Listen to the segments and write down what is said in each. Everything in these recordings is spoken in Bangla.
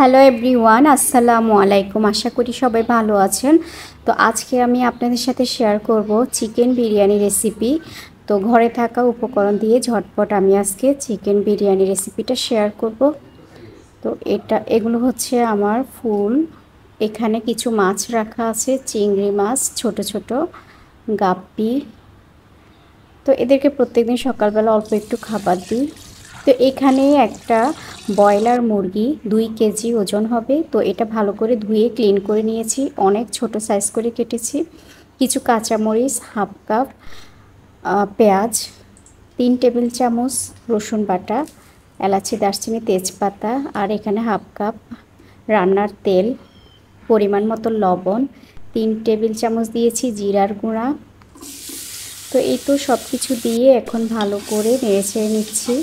হ্যালো এভরিওয়ান আসসালামু আলাইকুম আশা করি সবাই ভালো আছেন তো আজকে আমি আপনাদের সাথে শেয়ার করব চিকেন বিরিয়ানি রেসিপি তো ঘরে থাকা উপকরণ দিয়ে ঝটপট আমি আজকে চিকেন বিরিয়ানি রেসিপিটা শেয়ার করব তো এটা এগুলো হচ্ছে আমার ফুল এখানে কিছু মাছ রাখা আছে চিংড়ি মাছ ছোট ছোট গাপ্পি তো এদেরকে প্রত্যেকদিন সকালবেলা অল্প একটু খাবার দিই তো এখানে একটা ব্রয়লার মুরগি দুই কেজি ওজন হবে তো এটা ভালো করে ধুয়ে ক্লিন করে নিয়েছি অনেক ছোট সাইজ করে কেটেছি কিছু কাঁচামরিচ হাফ কাপ পেঁয়াজ তিন টেবিল চামচ রসুন বাটা এলাচি দারচিনি তেজপাতা আর এখানে হাফ কাপ রান্নার তেল পরিমাণ মতো লবণ তিন টেবিল চামচ দিয়েছি জিরার গুঁড়া তো এই তো সব কিছু দিয়ে এখন ভালো করে নেড়ে ছেড়ে নিচ্ছি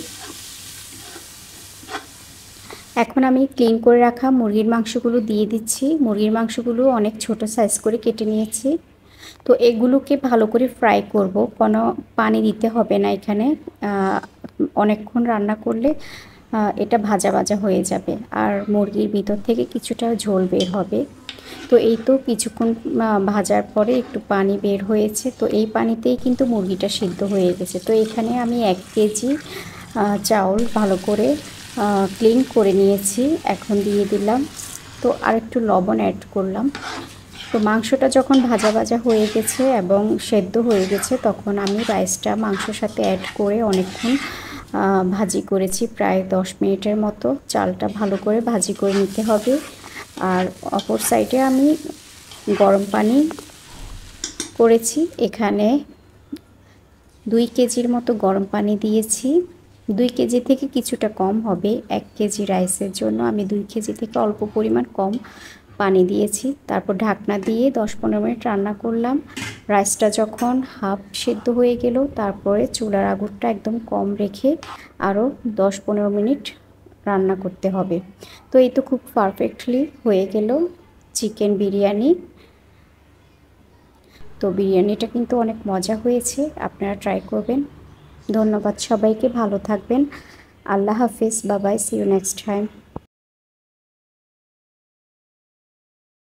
এখন আমি ক্লিন করে রাখা মুরগির মাংসগুলো দিয়ে দিচ্ছি মুরগির মাংসগুলো অনেক ছোট সাইজ করে কেটে নিয়েছি তো এগুলোকে ভালো করে ফ্রাই করব কোনো পানি দিতে হবে না এখানে অনেকক্ষণ রান্না করলে এটা ভাজা ভাজা হয়ে যাবে আর মুরগির ভিতর থেকে কিছুটা ঝোল বের হবে তো এই তো কিছুক্ষণ ভাজার পরে একটু পানি বের হয়েছে তো এই পানিতেই কিন্তু মুরগিটা সিদ্ধ হয়ে গেছে তো এখানে আমি এক কেজি চাউল ভালো করে ক্লিন করে নিয়েছি এখন দিয়ে দিলাম তো আর একটু লবণ অ্যাড করলাম তো মাংসটা যখন ভাজা ভাজা হয়ে গেছে এবং সেদ্ধ হয়ে গেছে তখন আমি রাইসটা মাংসর সাথে অ্যাড করে অনেকক্ষণ ভাজি করেছি প্রায় দশ মিনিটের মতো চালটা ভালো করে ভাজি করে নিতে হবে আর অপর সাইডে আমি গরম পানি করেছি এখানে দুই কেজির মতো গরম পানি দিয়েছি দুই কেজি থেকে কিছুটা কম হবে এক কেজি রাইসের জন্য আমি দুই কেজি থেকে অল্প পরিমাণ কম পানি দিয়েছি তারপর ঢাকনা দিয়ে দশ পনেরো মিনিট রান্না করলাম রাইসটা যখন হাফ সেদ্ধ হয়ে গেল তারপরে চুলার আগুনটা একদম কম রেখে আরও দশ পনেরো মিনিট রান্না করতে হবে তো এই তো খুব পারফেক্টলি হয়ে গেল চিকেন বিরিয়ানি তো বিরিয়ানিটা কিন্তু অনেক মজা হয়েছে আপনারা ট্রাই করবেন ধন্যবাদ সবাইকে ভালো থাকবেন আল্লাহ হাফিজ বাবাই সি ইউ নেক্সট টাইম